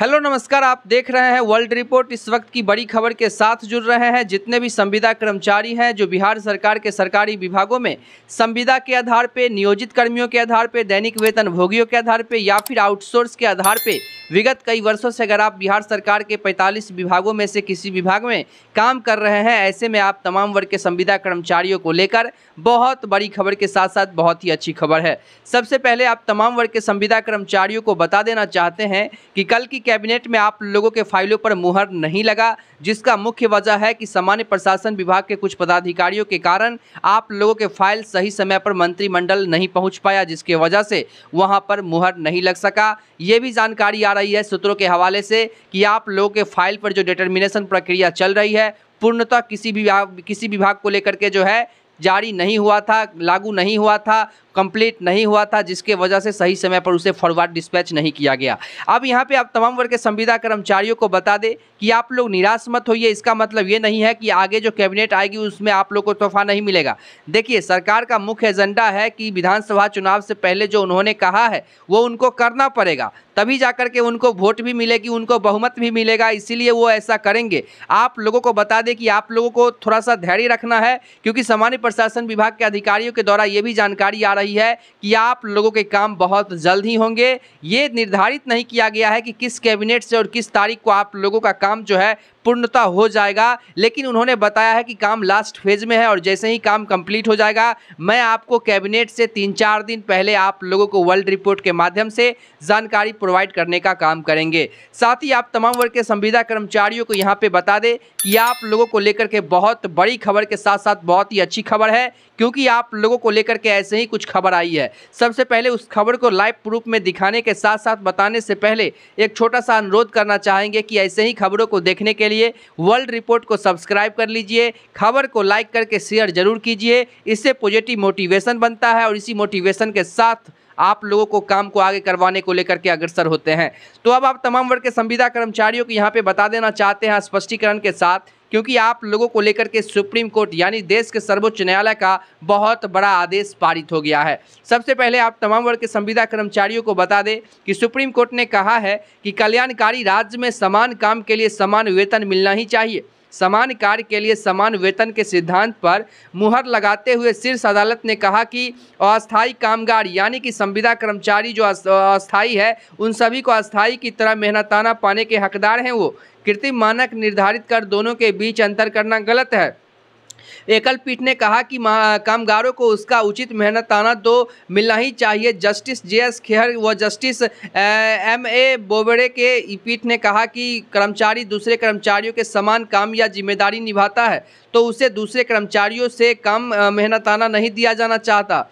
hello नमस्कार आप देख रहे हैं वर्ल्ड रिपोर्ट इस वक्त की बड़ी खबर के साथ जुड़ रहे हैं जितने भी संविदा कर्मचारी हैं जो बिहार सरकार के सरकारी विभागों में संविदा के आधार पर नियोजित कर्मियों के आधार पर दैनिक वेतन भोगियों के आधार पर या फिर आउटसोर्स के आधार पर विगत कई वर्षों से अगर आप बिहार सरकार के 45 विभागों में से किसी विभाग में काम कर रहे हैं ऐसे में आप तमाम वर्ग के संविदा कर्मचारियों को लेकर बहुत बड़ी खबर के साथ साथ बहुत ही अच्छी खबर है सबसे पहले आप तमाम वर्ग के संविदा कर्मचारियों को बता देना चाहते हैं कि कल की कैबिनेट में आप लोगों के फाइलों पर मुहर नहीं लगा जिसका मुख्य वजह है कि सामान्य प्रशासन विभाग के कुछ पदाधिकारियों के कारण आप लोगों के फाइल सही समय पर मंत्रिमंडल नहीं पहुँच पाया जिसके वजह से वहाँ पर मुहर नहीं लग सका ये भी जानकारी आ रही है सूत्रों के हवाले से कि आप लोगों के फाइल पर जो डिटर्मिनेशन प्रक्रिया चल रही है पूर्णतः किसी भी किसी विभाग को लेकर के जो है जारी नहीं हुआ था लागू नहीं हुआ था कंप्लीट नहीं हुआ था जिसके वजह से सही समय पर उसे फॉरवर्ड डिस्पैच नहीं किया गया अब यहाँ पे आप तमाम वर्ग के संविदा कर्मचारियों को बता दें कि आप लोग निराश मत होइए इसका मतलब ये नहीं है कि आगे जो कैबिनेट आएगी उसमें आप लोग को तोहफा नहीं मिलेगा देखिए सरकार का मुख्य एजेंडा है कि विधानसभा चुनाव से पहले जो उन्होंने कहा है वो उनको करना पड़ेगा तभी जा करके उनको वोट भी मिलेगी उनको बहुमत भी मिलेगा इसीलिए वो ऐसा करेंगे आप लोगों को बता दें कि आप लोगों को थोड़ा सा धैर्य रखना है क्योंकि सामान्य प्रशासन विभाग के अधिकारियों के द्वारा ये भी जानकारी आ रही रही है कि आप लोगों के काम बहुत जल्द ही होंगे ये निर्धारित नहीं किया गया है कि किस कैबिनेट से और किस तारीख को आप लोगों का काम जो है पूर्णता हो जाएगा लेकिन उन्होंने बताया है कि काम लास्ट फेज में है और जैसे ही काम कंप्लीट हो जाएगा मैं आपको कैबिनेट से तीन चार दिन पहले आप लोगों को वर्ल्ड रिपोर्ट के माध्यम से जानकारी प्रोवाइड करने का काम करेंगे साथ ही आप तमाम वर्ग के संविदा कर्मचारियों को यहाँ पर बता दें कि आप लोगों को लेकर के बहुत बड़ी खबर के साथ साथ बहुत ही अच्छी खबर है क्योंकि आप लोगों को लेकर के ऐसे ही कुछ खबर आई है सबसे पहले उस खबर को लाइव प्रूफ में दिखाने के साथ साथ बताने से पहले एक छोटा सा अनुरोध करना चाहेंगे कि ऐसे ही खबरों को देखने के लिए लिए वर्ल्ड रिपोर्ट को सब्सक्राइब कर लीजिए खबर को लाइक करके शेयर जरूर कीजिए इससे पॉजिटिव मोटिवेशन बनता है और इसी मोटिवेशन के साथ आप लोगों को काम को आगे करवाने को लेकर के अग्रसर होते हैं तो अब आप तमाम वर्ग के संविदा कर्मचारियों को यहाँ पे बता देना चाहते हैं स्पष्टीकरण के साथ क्योंकि आप लोगों को लेकर के सुप्रीम कोर्ट यानी देश के सर्वोच्च न्यायालय का बहुत बड़ा आदेश पारित हो गया है सबसे पहले आप तमाम वर्ग के संविदा कर्मचारियों को बता दें कि सुप्रीम कोर्ट ने कहा है कि कल्याणकारी राज्य में समान काम के लिए समान वेतन मिलना ही चाहिए समान कार्य के लिए समान वेतन के सिद्धांत पर मुहर लगाते हुए शीर्ष अदालत ने कहा कि अस्थायी कामगार यानी कि संविदा कर्मचारी जो अस्थायी है उन सभी को अस्थायी की तरह मेहनताना पाने के हकदार हैं वो कृत्रिम मानक निर्धारित कर दोनों के बीच अंतर करना गलत है एकल पीठ ने कहा कि कामगारों को उसका उचित मेहनत आना तो मिलना ही चाहिए जस्टिस जे एस खेहर व जस्टिस एम ए बोबड़े के पीठ ने कहा कि कर्मचारी दूसरे कर्मचारियों के समान काम या जिम्मेदारी निभाता है तो उसे दूसरे कर्मचारियों से कम मेहनताना नहीं दिया जाना चाहता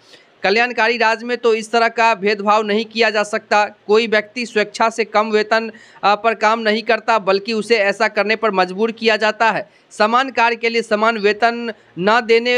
कल्याणकारी राज्य में तो इस तरह का भेदभाव नहीं किया जा सकता कोई व्यक्ति स्वेच्छा से कम वेतन पर काम नहीं करता बल्कि उसे ऐसा करने पर मजबूर किया जाता है समान कार्य के लिए समान वेतन न देने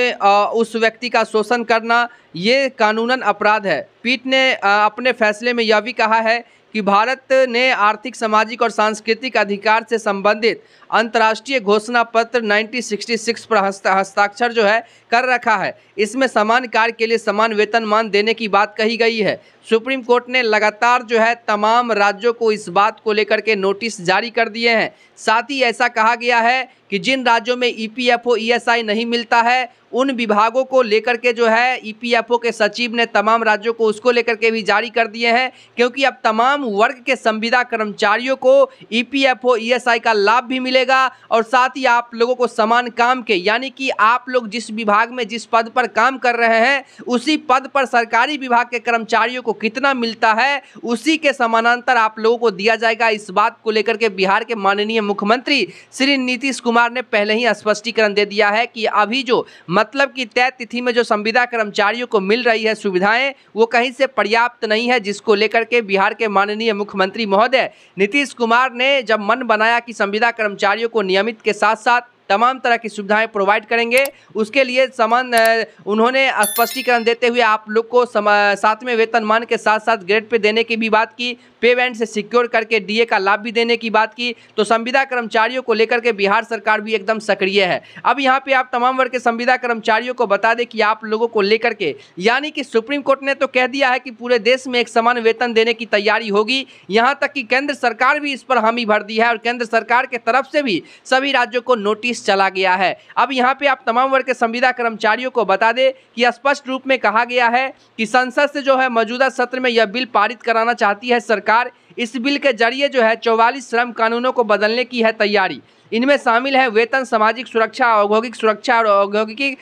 उस व्यक्ति का शोषण करना ये कानूनन अपराध है पीठ ने अपने फैसले में यह भी कहा है कि भारत ने आर्थिक सामाजिक और सांस्कृतिक अधिकार से संबंधित अंतर्राष्ट्रीय घोषणा पत्र 1966 पर हस्ताक्षर जो है कर रखा है इसमें समान कार्य के लिए समान वेतनमान देने की बात कही गई है सुप्रीम कोर्ट ने लगातार जो है तमाम राज्यों को इस बात को लेकर के नोटिस जारी कर दिए हैं साथ ही ऐसा कहा गया है कि जिन राज्यों में E P F O E S I नहीं मिलता है उन विभागों को लेकर के जो है ई पी एफ ओ के सचिव ने तमाम राज्यों को उसको लेकर के भी जारी कर दिए हैं क्योंकि अब तमाम वर्ग के संविदा कर्मचारियों को E P F O E S I का लाभ भी मिलेगा और साथ ही आप लोगों को समान काम के यानी कि आप लोग जिस विभाग में जिस पद पर काम कर रहे हैं उसी पद पर सरकारी विभाग के कर्मचारियों को कितना मिलता है उसी के समानांतर आप लोगों को दिया जाएगा इस बात को लेकर के बिहार के माननीय मुख्यमंत्री श्री नीतीश कुमार कुमार ने पहले ही स्पष्टीकरण दे दिया है कि अभी जो मतलब कि तय तिथि में जो संविदा कर्मचारियों को मिल रही है सुविधाएं वो कहीं से पर्याप्त नहीं है जिसको लेकर के बिहार के माननीय मुख्यमंत्री महोदय नीतीश कुमार ने जब मन बनाया कि संविदा कर्मचारियों को नियमित के साथ साथ तमाम तरह की सुविधाएं प्रोवाइड करेंगे उसके लिए समान उन्होंने स्पष्टीकरण देते हुए आप लोग को सातवें वेतनमान के साथ साथ ग्रेड पे देने की भी बात की पे बैंड से सिक्योर करके डीए का लाभ भी देने की बात की तो संविदा कर्मचारियों को लेकर के बिहार सरकार भी एकदम सक्रिय है अब यहाँ पर आप तमाम वर्ग के संविदा कर्मचारियों को बता दें कि आप लोगों को लेकर के यानी कि सुप्रीम कोर्ट ने तो कह दिया है कि पूरे देश में एक समान वेतन देने की तैयारी होगी यहाँ तक कि केंद्र सरकार भी इस पर हामी भर दी है और केंद्र सरकार के तरफ से भी सभी राज्यों को नोटिस नोटिस चला गया है अब यहाँ पे आप तमाम वर्ग के संविदा कर्मचारियों को बता दें कि स्पष्ट रूप में कहा गया है कि संसद से जो है मौजूदा सत्र में यह बिल पारित कराना चाहती है सरकार इस बिल के जरिए जो है चौवालीस श्रम कानूनों को बदलने की है तैयारी इनमें शामिल है वेतन सामाजिक सुरक्षा औद्योगिक सुरक्षा और औद्योगिक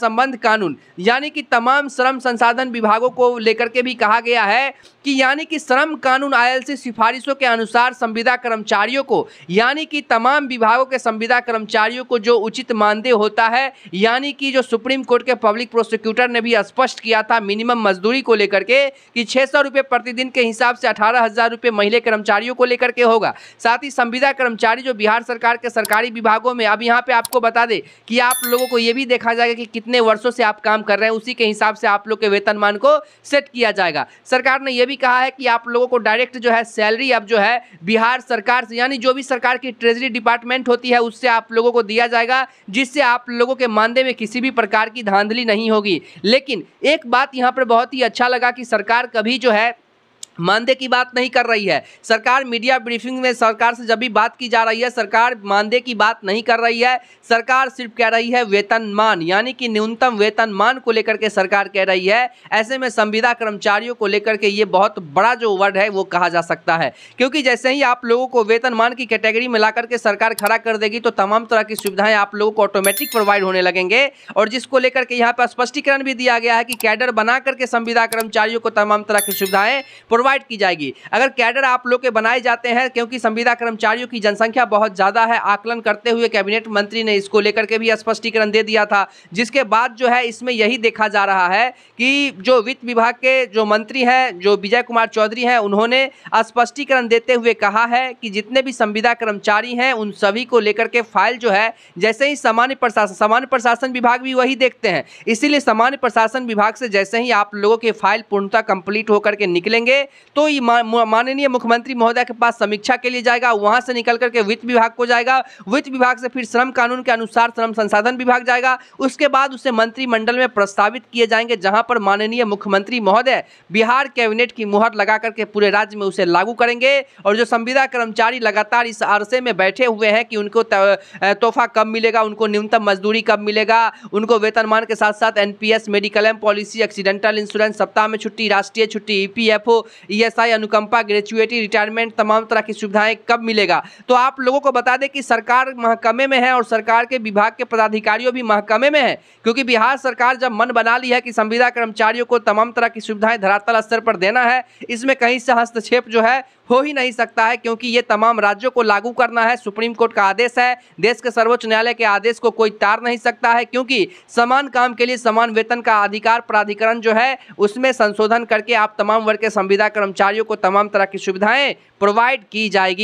संबंध कानून यानी कि तमाम श्रम संसाधन विभागों को लेकर के भी कहा गया है कि यानी कि श्रम कानून से सिफारिशों के अनुसार संविदा कर्मचारियों को यानी कि तमाम विभागों के संविदा कर्मचारियों को जो उचित मानदेय होता है यानी कि जो सुप्रीम कोर्ट के पब्लिक प्रोसिक्यूटर ने भी स्पष्ट किया था मिनिमम मजदूरी को लेकर के कि छः सौ प्रतिदिन के हिसाब से अठारह हज़ार महिला कर्मचारियों को लेकर के होगा साथ ही संविदा कर्मचारी जो बिहार सरकार के सरकारी विभागों में अब यहाँ पे आपको बता दे कि आप लोगों को ये भी देखा जाएगा कि कितने वर्षों से आप काम कर रहे हैं उसी के हिसाब से आप लोग के वेतनमान को सेट किया जाएगा सरकार ने यह भी कहा है कि आप लोगों को डायरेक्ट जो है सैलरी अब जो है बिहार सरकार से यानी जो भी सरकार की ट्रेजरी डिपार्टमेंट होती है उससे आप लोगों को दिया जाएगा जिससे आप लोगों के मानदेय में किसी भी प्रकार की धांधली नहीं होगी लेकिन एक बात यहाँ पर बहुत ही अच्छा लगा कि सरकार कभी जो है मानदेय की बात नहीं कर रही है सरकार मीडिया ब्रीफिंग में सरकार से जब भी बात की जा रही है सरकार मानदेय की बात नहीं कर रही है सरकार सिर्फ कह रही है वेतनमान यानी कि न्यूनतम वेतनमान को लेकर के सरकार कह रही है ऐसे में संविदा कर्मचारियों को लेकर के ये बहुत बड़ा जो वर्ड है वो कहा जा सकता है क्योंकि जैसे ही आप लोगों को वेतनमान की कैटेगरी में ला करके सरकार खड़ा कर देगी तो तमाम तरह की सुविधाएं आप लोगों को ऑटोमेटिक प्रोवाइड होने लगेंगे और जिसको लेकर के यहाँ पर स्पष्टीकरण भी दिया गया है कि कैडर बना करके संविदा कर्मचारियों को तमाम तरह की सुविधाएं प्रोवाइड की जाएगी अगर कैडर आप लोग के बनाए जाते हैं क्योंकि संविदा कर्मचारियों की जनसंख्या बहुत ज़्यादा है आकलन करते हुए कैबिनेट मंत्री ने इसको लेकर के भी स्पष्टीकरण दे दिया था जिसके बाद जो है इसमें यही देखा जा रहा है कि जो वित्त विभाग के जो मंत्री हैं जो विजय कुमार चौधरी हैं उन्होंने स्पष्टीकरण देते हुए कहा है कि जितने भी संविदा कर्मचारी हैं उन सभी को लेकर के फाइल जो है जैसे ही सामान्य प्रशासन सामान्य प्रशासन विभाग भी वही देखते हैं इसीलिए सामान्य प्रशासन विभाग से जैसे ही आप लोगों के फाइल पूर्णतः कंप्लीट होकर के निकलेंगे तो माननीय मुख्यमंत्री महोदय के पास समीक्षा के लिए जाएगा वहाँ से निकल करके वित्त विभाग को जाएगा वित्त विभाग से फिर श्रम कानून के अनुसार श्रम संसाधन विभाग जाएगा उसके बाद उसे मंत्रिमंडल में प्रस्तावित किए जाएंगे जहां पर माननीय मुख्यमंत्री महोदय बिहार कैबिनेट की मुहर लगा करके पूरे राज्य में उसे लागू करेंगे और जो संविदा कर्मचारी लगातार इस अरसे में बैठे हुए हैं कि उनको तोहफा कब मिलेगा उनको न्यूनतम मजदूरी कब मिलेगा उनको वेतनमान के साथ साथ एनपीएस मेडिकल एम पॉलिसी एक्सीडेंटल इंश्योरेंस सप्ताह में छुट्टी राष्ट्रीय छुट्टी ईपीएफओ e ईएसआई e अनुकंपा ग्रेचुएटी रिटायरमेंट तमाम तरह की सुविधाएं कब मिलेगा तो आप लोगों को बता दें कि सरकार महकमे में है और सरकार के विभाग के पदाधिकारियों भी महकमे में है क्योंकि बिहार सरकार जब मन बना ली है कि संविदा कर्मचारियों को तमाम तरह की सुविधाएं धरातल स्तर पर देना है इसमें कहीं से हस्तक्षेप जो है हो ही नहीं सकता है क्योंकि ये तमाम राज्यों को लागू करना है सुप्रीम कोर्ट का आदेश है देश के सर्वोच्च न्यायालय के आदेश को कोई तार नहीं सकता है क्योंकि समान काम के लिए समान वेतन का अधिकार प्राधिकरण जो है उसमें संशोधन करके आप तमाम वर्ग के संविदा कर्मचारियों को तमाम तरह की सुविधाएं प्रोवाइड की जाएगी